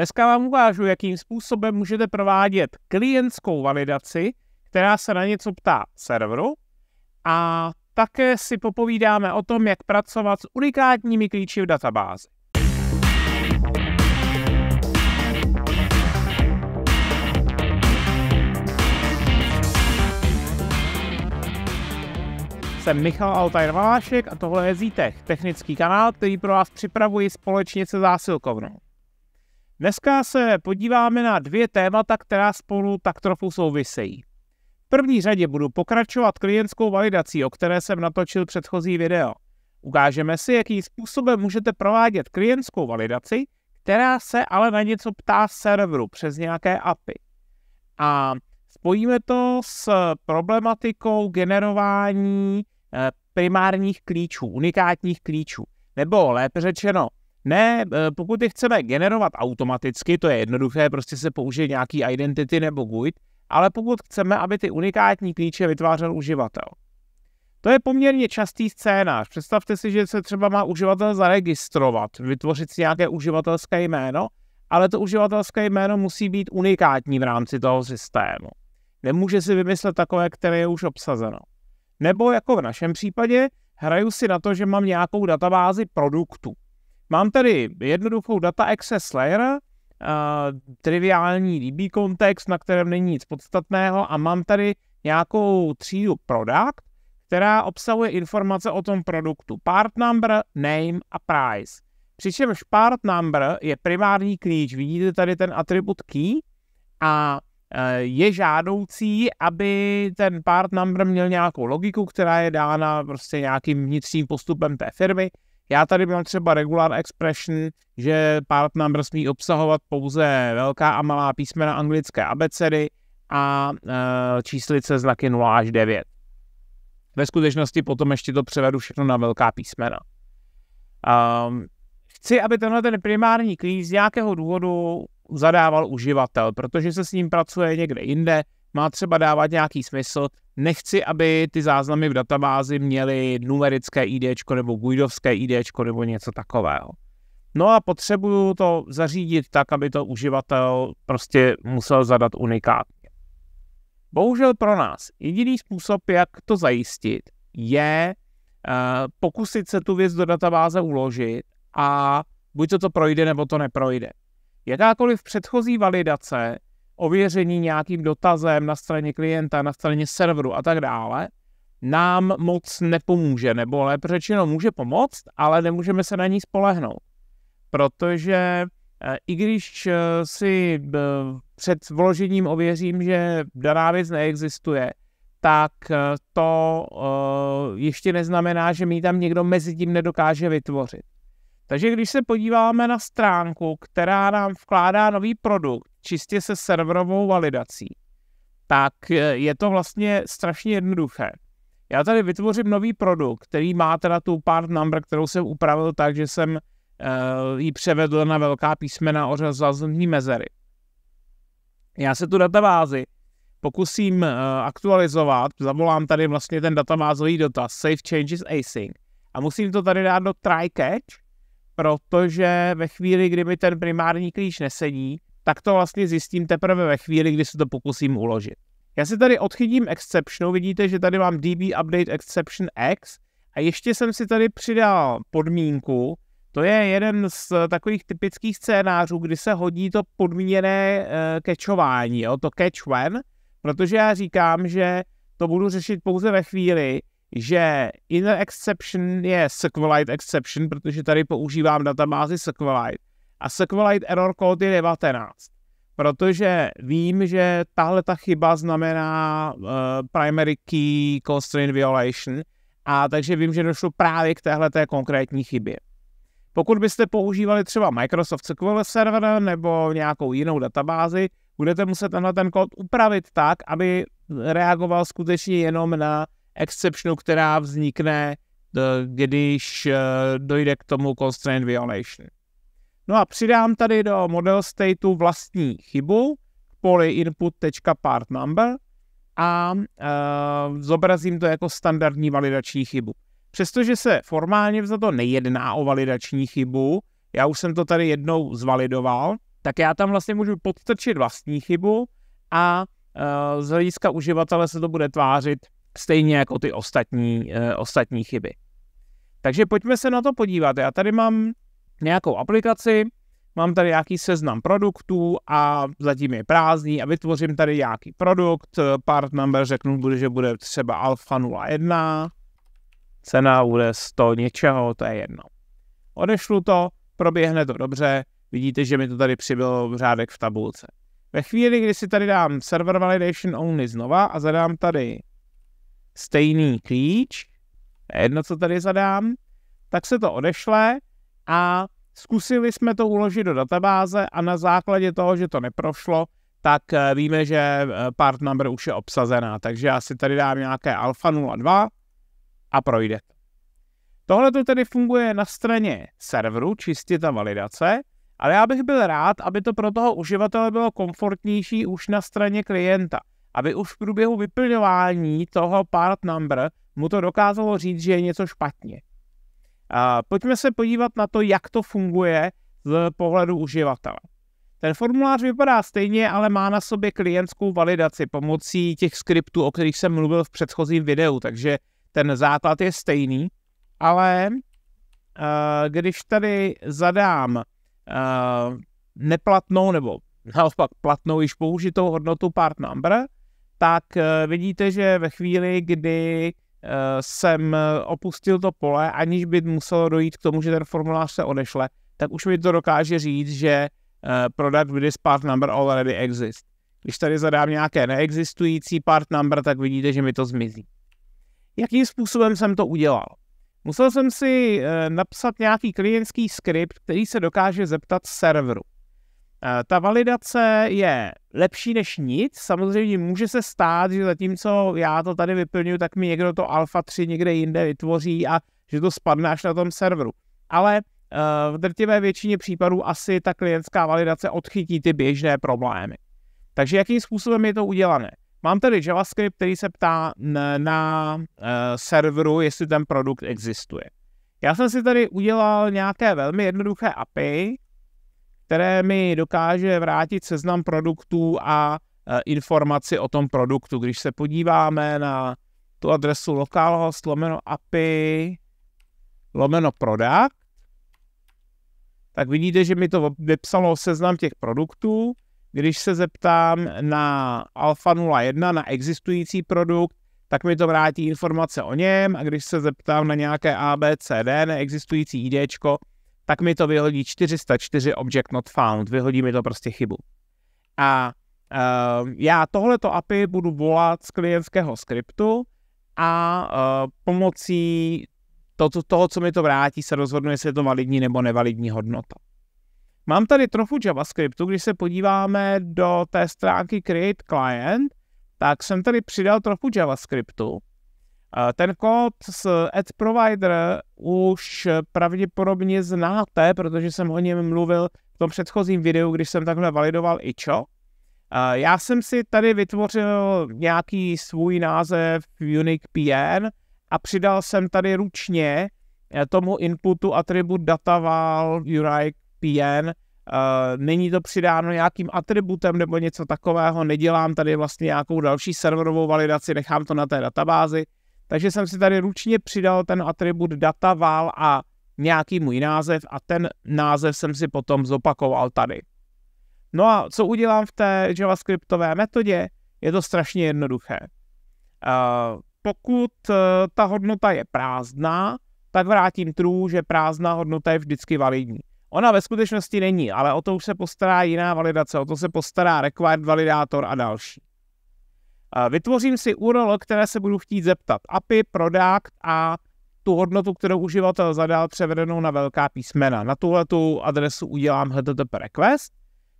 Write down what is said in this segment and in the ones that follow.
Dneska vám ukážu, jakým způsobem můžete provádět klientskou validaci, která se na něco ptá serveru a také si popovídáme o tom, jak pracovat s unikátními klíči v databázi. Jsem Michal Altair Valášek a tohle je Zítech, technický kanál, který pro vás připravuji společně se zásilkovnou. Dneska se podíváme na dvě témata, která spolu tak trochu souvisejí. V první řadě budu pokračovat klientskou validací, o které jsem natočil předchozí video. Ukážeme si, jakým způsobem můžete provádět klientskou validaci, která se ale na něco ptá serveru přes nějaké API. A spojíme to s problematikou generování eh, primárních klíčů, unikátních klíčů, nebo lépe řečeno ne, eh, pokud je chceme generovat automaticky, to je jednoduché, prostě se použije nějaký identity nebo GUID, ale pokud chceme, aby ty unikátní klíče vytvářel uživatel. To je poměrně častý scénář. Představte si, že se třeba má uživatel zaregistrovat, vytvořit si nějaké uživatelské jméno, ale to uživatelské jméno musí být unikátní v rámci toho systému. Nemůže si vymyslet takové, které je už obsazeno. Nebo jako v našem případě, hraju si na to, že mám nějakou databázi produktů. Mám tady jednoduchou data access layer, uh, triviální DB kontext, na kterém není nic podstatného a mám tady nějakou třídu product, která obsahuje informace o tom produktu. Part number, name a price. Přičemž part number je primární klíč. Vidíte tady ten atribut key a eh, je žádoucí, aby ten part number měl nějakou logiku, která je dána prostě nějakým vnitřním postupem té firmy. Já tady měl třeba regular expression, že partner smí obsahovat pouze velká a malá písmena anglické abecedy a e, číslice znaky 0 až 9. Ve skutečnosti potom ještě to převedu všechno na velká písmena. E, chci, aby tenhle ten primární klíč z nějakého důvodu zadával uživatel, protože se s ním pracuje někde jinde, má třeba dávat nějaký smysl. Nechci, aby ty záznamy v databázi měly numerické ID nebo guidovské ID nebo něco takového. No a potřebuju to zařídit tak, aby to uživatel prostě musel zadat unikátně. Bohužel pro nás jediný způsob, jak to zajistit, je eh, pokusit se tu věc do databáze uložit a buď to to projde, nebo to neprojde. Jakákoliv předchozí validace ověření nějakým dotazem na straně klienta, na straně serveru a tak dále, nám moc nepomůže, nebo lépe řečeno může pomoct, ale nemůžeme se na ní spolehnout. Protože eh, i když eh, si eh, před vložením ověřím, že daná věc neexistuje, tak to ještě neznamená, že mi tam někdo mezi tím nedokáže vytvořit. Takže když se podíváme na stránku, která nám vkládá nový produkt, čistě se serverovou validací, tak e, je to vlastně strašně jednoduché. Já tady vytvořím nový produkt, který má teda tu part number, kterou jsem upravil tak, že jsem e, ji převedl na velká písmena o z mezery. Já se tu databázi pokusím e, aktualizovat, zavolám tady vlastně ten databázový dotaz save changes async a musím to tady dát do try catch, protože ve chvíli, kdy mi ten primární klíč nesedí, tak to vlastně zjistím teprve ve chvíli, kdy se to pokusím uložit. Já si tady odchytím exceptionu, vidíte, že tady mám db update exception x a ještě jsem si tady přidal podmínku, to je jeden z takových typických scénářů, kdy se hodí to podmíněné eh, kečování, jo, to catch when, protože já říkám, že to budu řešit pouze ve chvíli, že inner exception je SQLite exception, protože tady používám databázi SQLite a SQLite error code je 19, protože vím, že tahle ta chyba znamená uh, primary key constraint violation, a takže vím, že došlo právě k téhle té konkrétní chybě. Pokud byste používali třeba Microsoft SQL Server nebo nějakou jinou databázi, budete muset tenhle ten kód upravit tak, aby reagoval skutečně jenom na exceptionu, která vznikne, eh, když eh, dojde k tomu constraint violation. No a přidám tady do model stateu vlastní chybu, poli input.part number a e, zobrazím to jako standardní validační chybu. Přestože se formálně za to nejedná o validační chybu, já už jsem to tady jednou zvalidoval, tak já tam vlastně můžu podtrčit vlastní chybu a e, z hlediska uživatele se to bude tvářit stejně jako ty ostatní, e, ostatní chyby. Takže pojďme se na to podívat. Já tady mám nějakou aplikaci, mám tady nějaký seznam produktů a zatím je prázdný a vytvořím tady nějaký produkt, part number řeknu, bude, že bude třeba alfa 01, cena bude 100 něčeho, to je jedno. Odešlu to, proběhne to dobře, vidíte, že mi to tady přibylo v řádek v tabulce. Ve chvíli, kdy si tady dám server validation only znova a zadám tady stejný klíč, jedno, co tady zadám, tak se to odešle a zkusili jsme to uložit do databáze a na základě toho, že to neprošlo, tak eh, víme, že eh, part number už je obsazená, takže já si tady dám nějaké alfa 02 a projde. Tohle to tedy funguje na straně serveru, čistě ta validace, ale já bych byl rád, aby to pro toho uživatele bylo komfortnější už na straně klienta, aby už v průběhu vyplňování toho part number mu to dokázalo říct, že je něco špatně. A pojďme se podívat na to, jak to funguje z pohledu uživatele. Ten formulář vypadá stejně, ale má na sobě klientskou validaci pomocí těch skriptů, o kterých jsem mluvil v předchozím videu, takže ten základ je stejný, ale eh, když tady zadám eh, neplatnou nebo naopak platnou již použitou hodnotu part number, tak eh, vidíte, že ve chvíli, kdy Eh, jsem eh, opustil to pole, aniž by muselo dojít k tomu, že ten formulář se odešle, tak už mi to dokáže říct, že eh, product with this part number already exists. Když tady zadám nějaké neexistující part number, tak vidíte, že mi to zmizí. Jakým způsobem jsem to udělal? Musel jsem si napsat nějaký klientský skript, který se dokáže zeptat serveru. Eh, ta validace je lepší než nic. Samozřejmě může se stát, že zatímco já to tady vyplňuji, tak mi někdo to alfa 3 někde jinde vytvoří a že to spadne až na tom serveru. Ale eh, v drtivé většině případů asi ta klientská validace odchytí ty běžné problémy. Takže jakým způsobem je to udělané? Mám tady JavaScript, který se ptá na, na eh, serveru, jestli ten produkt existuje. Já jsem si tady udělal nějaké velmi jednoduché API, které mi dokáže vrátit seznam produktů a e, informaci o tom produktu. Když se podíváme na tu adresu localhost lomeno API lomeno product, tak vidíte, že mi to vypsalo seznam těch produktů. Když se zeptám na Alfa 01, na existující produkt, tak mi to vrátí informace o něm a když se zeptám na nějaké ABCD, neexistující IDčko, tak mi to vyhodí 404 object not found, vyhodí mi to prostě chybu. A uh, já tohleto API budu volat z klientského skriptu a uh, pomocí to, toho, co mi to vrátí, se rozhodnu, jestli je to validní nebo nevalidní hodnota. Mám tady trochu JavaScriptu, když se podíváme do té stránky Create Client, tak jsem tady přidal trochu JavaScriptu Eh, ten kód z Ad Provider už pravděpodobně znáte, protože jsem o něm mluvil v tom předchozím videu, když jsem takhle validoval IČO. Eh, já jsem si tady vytvořil nějaký svůj název Unique PN a přidal jsem tady ručně eh, tomu inputu atribut dataval Unique PN. Není to přidáno nějakým atributem nebo něco takového, nedělám tady vlastně nějakou další serverovou validaci, nechám to na té databázi. Takže jsem si tady ručně přidal ten atribut data, vál a nějaký můj název a ten název jsem si potom zopakoval tady. No a co udělám v té javascriptové metodě? Je to strašně jednoduché. Eh, pokud eh, ta hodnota je prázdná, tak vrátím true, že prázdná hodnota je vždycky validní. Ona ve skutečnosti není, ale o to už se postará jiná validace, o to se postará required validátor a další. Vytvořím si URL, které se budu chtít zeptat. API, product a tu hodnotu, kterou uživatel zadal, převedenou na velká písmena. Na tuhle tu adresu udělám HTTP request,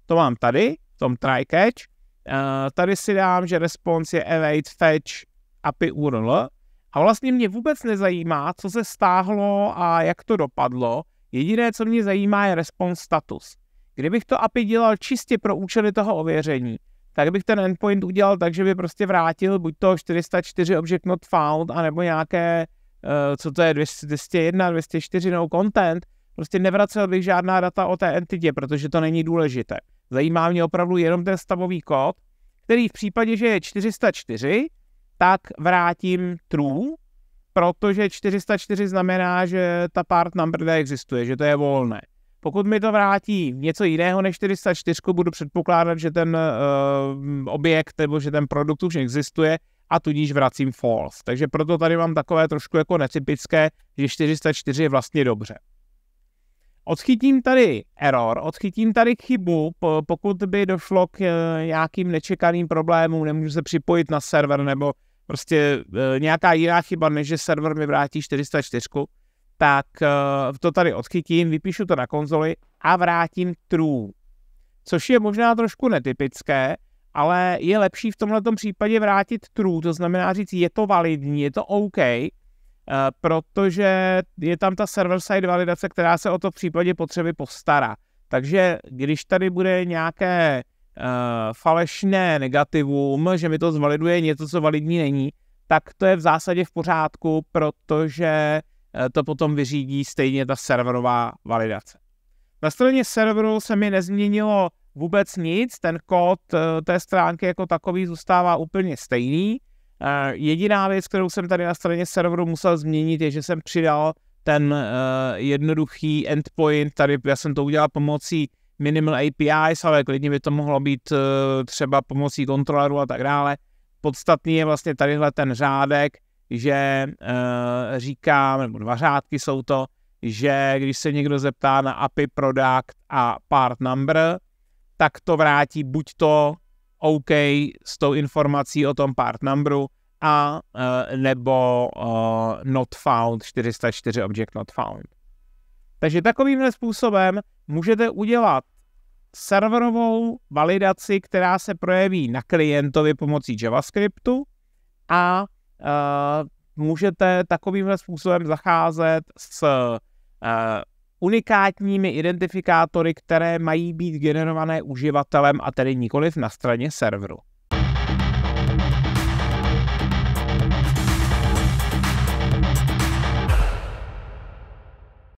to mám tady, v tom try catch. Eh, tady si dám, že response je await fetch API URL a vlastně mě vůbec nezajímá, co se stáhlo a jak to dopadlo. Jediné, co mě zajímá, je response status. Kdybych to API dělal čistě pro účely toho ověření, tak bych ten endpoint udělal tak, že by prostě vrátil buď to 404 object not found, anebo nějaké, eh, co to je, 201, 204 no content, prostě nevracel bych žádná data o té entitě, protože to není důležité. Zajímá mě opravdu jenom ten stavový kód, který v případě, že je 404, tak vrátím true, protože 404 znamená, že ta part number neexistuje, že to je volné. Pokud mi to vrátí něco jiného než 404, budu předpokládat, že ten uh, objekt nebo že ten produkt už existuje a tudíž vracím false. Takže proto tady mám takové trošku jako netypické, že 404 je vlastně dobře. Odchytím tady error, odchytím tady chybu, pokud by došlo k eh, nějakým nečekaným problémům, nemůžu se připojit na server nebo prostě eh, nějaká jiná chyba, než že server mi vrátí 404 tak eh, to tady odchytím, vypíšu to na konzoli a vrátím true. Což je možná trošku netypické, ale je lepší v tomhle případě vrátit true, to znamená říct, je to validní, je to OK, eh, protože je tam ta server-side validace, která se o to v případě potřeby postará. Takže když tady bude nějaké uh, falešné negativum, že mi to zvaliduje něco, co validní není, tak to je v zásadě v pořádku, protože Eh, to potom vyřídí stejně ta serverová validace. Na straně serveru se mi nezměnilo vůbec nic, ten kód eh, té stránky jako takový zůstává úplně stejný. Eh, jediná věc, kterou jsem tady na straně serveru musel změnit, je, že jsem přidal ten jednoduchý endpoint, tady já jsem to udělal pomocí minimal APIs, ale klidně by to mohlo být třeba pomocí kontroleru a tak dále. Podstatný je vlastně tadyhle ten řádek, že uh, eh, říkám, nebo dva řádky jsou to, že když se někdo zeptá na API product a part number, tak to vrátí buď to OK s tou informací o tom part numberu, a uh, nebo uh, not found 404 object not found. Takže takovýmhle způsobem můžete udělat serverovou validaci, která se projeví na klientovi pomocí JavaScriptu a Eh, můžete takovýmhle způsobem zacházet s eh, unikátními identifikátory, které mají být generované uživatelem a tedy nikoliv na straně serveru.